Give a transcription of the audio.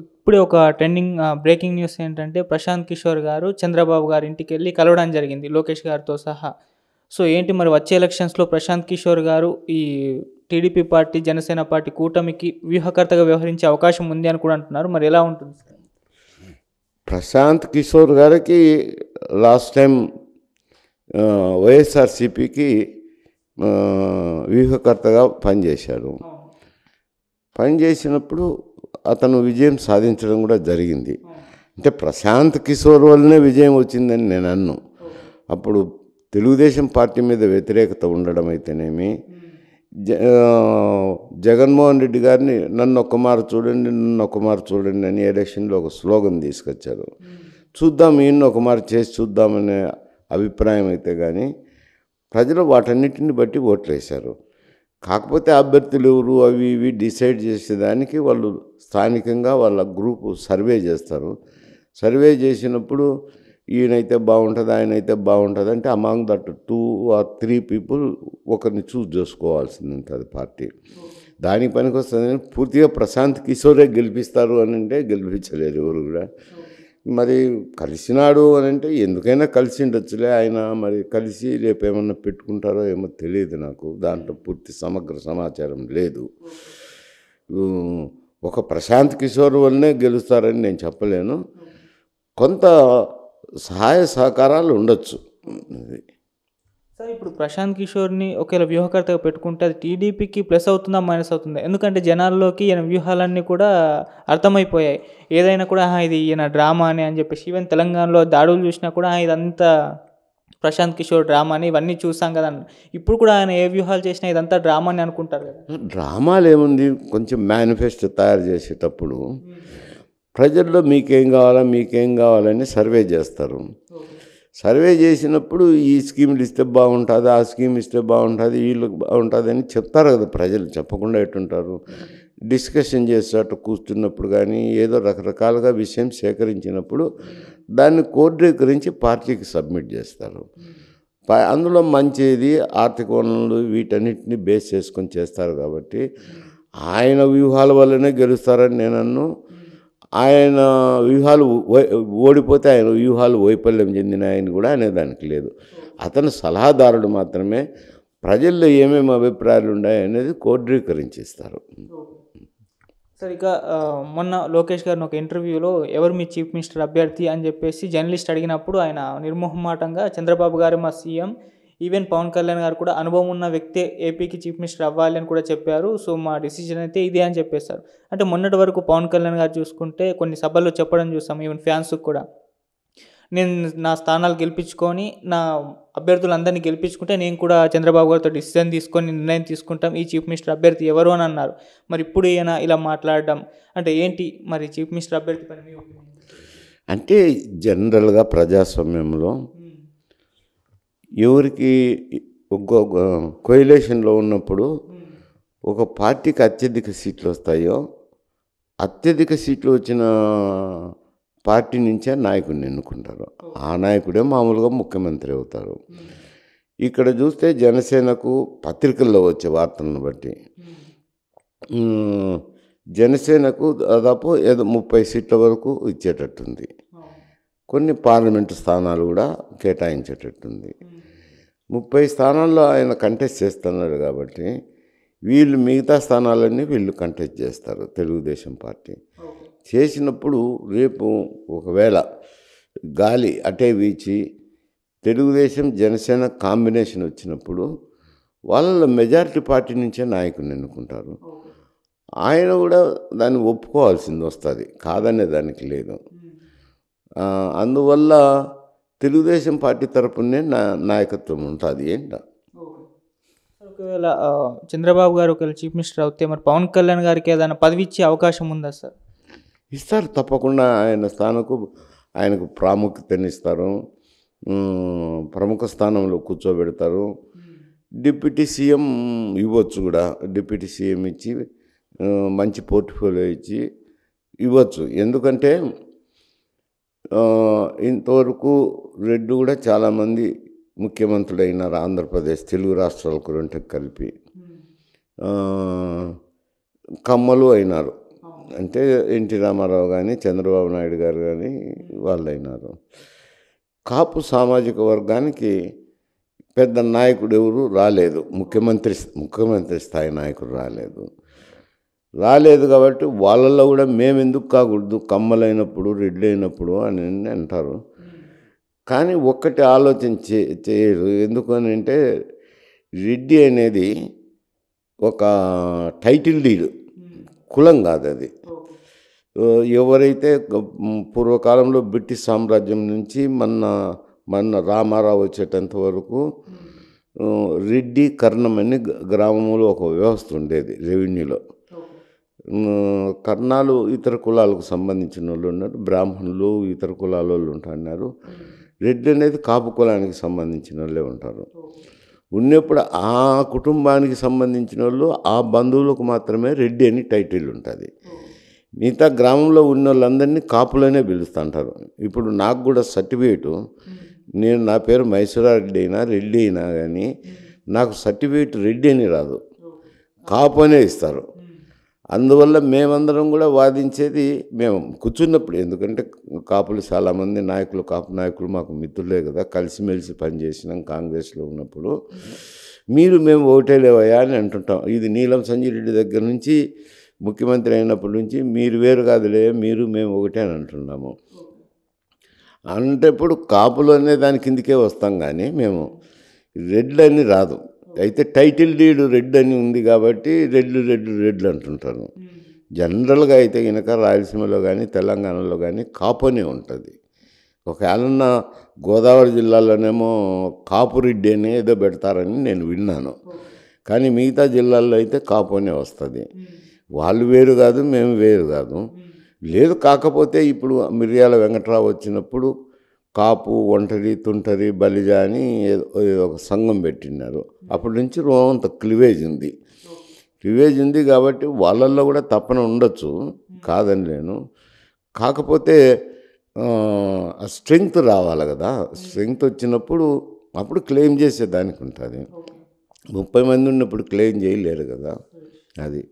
ఇప్పుడు ఒక trending breaking news ఏంటంటే ప్రశాంత్ కిషోర్ గారు చంద్రబాబు గారి ఇంటికి వెళ్ళి కలవడం జరిగింది లోకేష్ గారితో సహా సో ఏంటి మరి వచ్చే ఎలక్షన్స్లో ప్రశాంత్ కిషోర్ గారు ఈ టీడీపీ పార్టీ జనసేన పార్టీ కూటమికి వ్యూహకర్తగా వ్యవహరించే అవకాశం ఉంది అని కూడా అంటున్నారు మరి ఎలా ఉంటుంది ప్రశాంత్ కిషోర్ గారికి లాస్ట్ టైం వైఎస్ఆర్సిపికి వ్యూహకర్తగా పనిచేశారు పనిచేసినప్పుడు అతను విజయం సాధించడం కూడా జరిగింది అంటే ప్రశాంత్ కిషోర్ వల్లనే విజయం వచ్చిందని నేను అన్ను అప్పుడు తెలుగుదేశం పార్టీ మీద వ్యతిరేకత ఉండడం అయితేనేమి జ జగన్మోహన్ రెడ్డి గారిని నన్ను ఒక్కమారు చూడండి నన్ను ఒక్కమారు చూడండి అని ఎలక్షన్లో ఒక స్లోగన్ తీసుకొచ్చారు చూద్దాం ఈయన ఒకమారు చేసి చూద్దామనే అభిప్రాయం అయితే కానీ ప్రజలు వాటన్నిటిని బట్టి ఓట్లేశారు కాకపోతే అభ్యర్థులు ఎవరు అవి ఇవి డిసైడ్ చేసేదానికి వాళ్ళు స్థానికంగా వాళ్ళ గ్రూపు సర్వే చేస్తారు సర్వే చేసినప్పుడు ఈయనైతే బాగుంటుంది ఆయన అయితే బాగుంటుంది అంటే among that two or three people ఒకరిని చూస్ చేసుకోవాల్సింది ఉంటుంది పార్టీ దాని పనికి వస్తుంది పూర్తిగా ప్రశాంత్ కిషోరే గెలిపిస్తారు అని అంటే గెలిపించలేరు ఎవరు కూడా మరి కలిసినాడు అని అంటే ఎందుకైనా కలిసి ఉండొచ్చులే ఆయన మరి కలిసి రేపు ఏమన్నా పెట్టుకుంటారో ఏమో తెలియదు నాకు దాంట్లో పూర్తి సమగ్ర సమాచారం లేదు ఒక ప్రశాంత్ కిషోర్ వల్లనే గెలుస్తారని నేను చెప్పలేను కొంత సహాయ సహకారాలు ఉండొచ్చు సార్ ఇప్పుడు ప్రశాంత్ కిషోర్ని ఒకవేళ వ్యూహకర్తగా పెట్టుకుంటే అది టీడీపీకి ప్లస్ అవుతుందా మైనస్ అవుతుందా ఎందుకంటే జనాల్లోకి ఈయన వ్యూహాలన్నీ కూడా అర్థమైపోయాయి ఏదైనా కూడా ఇది ఈయన డ్రామా అని అని చెప్పేసి ఈవెన్ తెలంగాణలో దాడులు చూసినా కూడా ఇదంతా ప్రశాంత్ కిషోర్ డ్రామా అని ఇవన్నీ చూసాం కదా ఇప్పుడు కూడా ఆయన ఏ వ్యూహాలు చేసినా ఇదంతా డ్రామా అని అనుకుంటారు కదా డ్రామాలు ఏముంది కొంచెం మేనిఫెస్టో తయారు చేసేటప్పుడు ప్రజల్లో మీకేం కావాలా మీకేం కావాలని సర్వే చేస్తారు సర్వే చేసినప్పుడు ఈ స్కీములు ఇస్తే బాగుంటుంది ఆ స్కీమ్ ఇస్తే బాగుంటుంది వీళ్ళకి బాగుంటుంది అని చెప్తారు కదా ప్రజలు చెప్పకుండా ఎట్టుంటారు డిస్కషన్ చేసేటట్టు కూర్చున్నప్పుడు కానీ ఏదో రకరకాలుగా విషయం సేకరించినప్పుడు దాన్ని కోర్డీకరించి పార్టీకి సబ్మిట్ చేస్తారు అందులో మంచిది ఆర్థిక వనరులు వీటన్నిటిని బేస్ చేసుకొని చేస్తారు కాబట్టి ఆయన వ్యూహాల వల్లనే గెలుస్తారని నేను ఆయన వ్యూహాలు ఓడిపోతే ఆయన వ్యూహాలు వైఫల్యం చెందినాయని కూడా అనే దానికి లేదు అతను సలహాదారుడు మాత్రమే ప్రజల్లో ఏమేమి అభిప్రాయాలు ఉన్నాయి అనేది సార్ ఇక మొన్న లోకేష్ గారిని ఒక ఇంటర్వ్యూలో ఎవరు మీ చీఫ్ మినిస్టర్ అభ్యర్థి అని చెప్పేసి జర్నలిస్ట్ అడిగినప్పుడు ఆయన నిర్మోహమాటంగా చంద్రబాబు గారు మా సీఎం ఈవెన్ పవన్ కళ్యాణ్ గారు కూడా అనుభవం ఉన్న వ్యక్తే ఏపీకి చీఫ్ మినిస్టర్ అవ్వాలి అని కూడా చెప్పారు సో మా డిసిజన్ అయితే ఇదే అని చెప్పేశారు అంటే మొన్నటి వరకు పవన్ కళ్యాణ్ గారు చూసుకుంటే కొన్ని సభల్లో చెప్పడం చూసాం ఈవెన్ ఫ్యాన్స్కి కూడా నేను నా స్థానాలు గెలిపించుకొని నా అభ్యర్థులందరినీ గెలిపించుకుంటే నేను కూడా చంద్రబాబు గారితో డిసిజన్ తీసుకొని నిర్ణయం తీసుకుంటాం ఈ చీఫ్ మినిస్టర్ అభ్యర్థి ఎవరు అని అన్నారు మరి ఇప్పుడు ఈయన ఇలా మాట్లాడడం అంటే ఏంటి మరి చీఫ్ మినిస్టర్ అభ్యర్థి పని అంటే జనరల్గా ప్రజాస్వామ్యంలో ఎవరికి కోయిలేషన్లో ఉన్నప్పుడు ఒక పార్టీకి అత్యధిక సీట్లు వస్తాయో అత్యధిక సీట్లు వచ్చిన పార్టీ నుంచే నాయకుడిని ఎన్నుకుంటారు ఆ నాయకుడే మామూలుగా ముఖ్యమంత్రి అవుతారు ఇక్కడ చూస్తే జనసేనకు పత్రికల్లో వచ్చే వార్తలను బట్టి జనసేనకు దాదాపు ఏదో ముప్పై సీట్ల వరకు ఇచ్చేటట్టుంది కొన్ని పార్లమెంటు స్థానాలు కూడా కేటాయించేటట్టుంది ముప్పై స్థానాల్లో ఆయన కంటెస్ట్ చేస్తున్నారు కాబట్టి వీళ్ళు మిగతా స్థానాలన్నీ వీళ్ళు కంటెస్ట్ చేస్తారు తెలుగుదేశం పార్టీ చేసినప్పుడు రేపు ఒకవేళ గాలి అటే వీచి తెలుగుదేశం జనసేన కాంబినేషన్ వచ్చినప్పుడు వాళ్ళ మెజారిటీ పార్టీ నుంచే నాయకుని ఎన్నుకుంటారు ఆయన కూడా దాన్ని ఒప్పుకోవాల్సింది వస్తుంది కాదనే దానికి లేదు అందువల్ల తెలుగుదేశం పార్టీ తరపునే నా నాయకత్వం ఉంటుంది ఏంట ఒకవేళ చంద్రబాబు గారు ఒకవేళ చీఫ్ మినిస్టర్ అవుతే మరి పవన్ కళ్యాణ్ గారికి ఏదైనా పదవి ఇచ్చే అవకాశం ఉందా సార్ ఇస్తారు తప్పకుండా ఆయన స్థానకు ఆయనకు ప్రాముఖ్యతనిస్తారు ప్రముఖ స్థానంలో కూర్చోబెడతారు డిప్యూటీ సీఎం ఇవ్వచ్చు కూడా డిప్యూటీ సీఎం ఇచ్చి మంచి పోర్ట్ఫోలియో ఇచ్చి ఇవ్వచ్చు ఎందుకంటే ఇంతవరకు రెడ్డి కూడా చాలామంది ముఖ్యమంత్రులైనారు ఆంధ్రప్రదేశ్ తెలుగు రాష్ట్రాలకు రెండు కలిపి కమ్మలు అయినారు అంటే ఎన్టీ రామారావు కానీ చంద్రబాబు నాయుడు గారు కానీ వాళ్ళు అయినారు కాపు సామాజిక వర్గానికి పెద్ద నాయకుడు ఎవరు రాలేదు ముఖ్యమంత్రి ముఖ్యమంత్రి స్థాయి నాయకుడు రాలేదు రాలేదు కాబట్టి వాళ్ళల్లో కూడా మేము ఎందుకు కాకూడదు కమ్మలైనప్పుడు అయినప్పుడు అని అంటారు కానీ ఒక్కటి ఆలోచన చే చేయరు అని అంటే రెడ్డి అనేది ఒక టైటిల్ డీడ్ కులం కాదు అది ఎవరైతే పూర్వకాలంలో బ్రిటిష్ సామ్రాజ్యం నుంచి మన మన రామారావు వచ్చేటంత వరకు రెడ్డి కర్ణం అని గ్రామంలో ఒక వ్యవస్థ ఉండేది రెవెన్యూలో కర్ణాలు ఇతర కులాలకు సంబంధించిన వాళ్ళు ఉన్నారు బ్రాహ్మణులు ఇతర కులాల వాళ్ళు ఉంటారు రెడ్డి అనేది కాపు కులానికి సంబంధించిన వాళ్ళే ఉంటారు ఉన్నప్పుడు ఆ కుటుంబానికి సంబంధించిన వాళ్ళు ఆ బంధువులకు మాత్రమే రెడ్డి అని టైటిల్ ఉంటుంది మిగతా గ్రామంలో ఉన్న వాళ్ళందరినీ కాపులనే పిలుస్తుంటారు ఇప్పుడు నాకు కూడా సర్టిఫికేటు నేను నా పేరు రెడ్డి అయినా రెడ్డి అయినా కానీ నాకు సర్టిఫికేట్ రెడ్డి అని రాదు కాపు అనే ఇస్తారు అందువల్ల మేమందరం కూడా వాదించేది మేము కూర్చున్నప్పుడు ఎందుకంటే కాపులు చాలామంది నాయకులు కాపు నాయకులు మాకు మిత్రులే కదా కలిసిమెలిసి పనిచేసినాం కాంగ్రెస్లో ఉన్నప్పుడు మీరు మేము ఒకటే లేవయా అని అంటుంటాం ఇది నీలం సంజయ్ రెడ్డి దగ్గర నుంచి ముఖ్యమంత్రి అయినప్పటి నుంచి మీరు వేరు కాదులే మీరు మేము ఒకటే అని అంటున్నాము అంటేప్పుడు కాపులు అనే దాని కిందికే వస్తాం కానీ మేము రెడ్లు అని రాదు అయితే టైటిల్ డీడ్ రెడ్ అని ఉంది కాబట్టి రెడ్ రెడ్ రెడ్ అంటుంటాను జనరల్గా అయితే కనుక రాయలసీమలో కానీ తెలంగాణలో కానీ కాపనే ఉంటుంది ఒకవేళ గోదావరి జిల్లాలోనేమో కాపురెడ్డి అని ఏదో పెడతారని నేను విన్నాను కానీ మిగతా జిల్లాల్లో అయితే అనే వస్తుంది వాళ్ళు వేరు కాదు మేము వేరు కాదు లేదు కాకపోతే ఇప్పుడు మిర్యాల వెంకట్రావు వచ్చినప్పుడు కాపు ఒంటరి తుంటరి బలిజ అని ఒక సంఘం పెట్టినారు అప్పటి నుంచి రోమంత క్లివేజ్ ఉంది క్లివేజ్ ఉంది కాబట్టి వాళ్ళల్లో కూడా తప్పన ఉండొచ్చు కాదని నేను కాకపోతే స్ట్రెంగ్త్ రావాలి కదా స్ట్రెంగ్త్ వచ్చినప్పుడు అప్పుడు క్లెయిమ్ చేసేదానికి ఉంటుంది ముప్పై మంది ఉన్నప్పుడు క్లెయిమ్ చేయలేరు కదా అది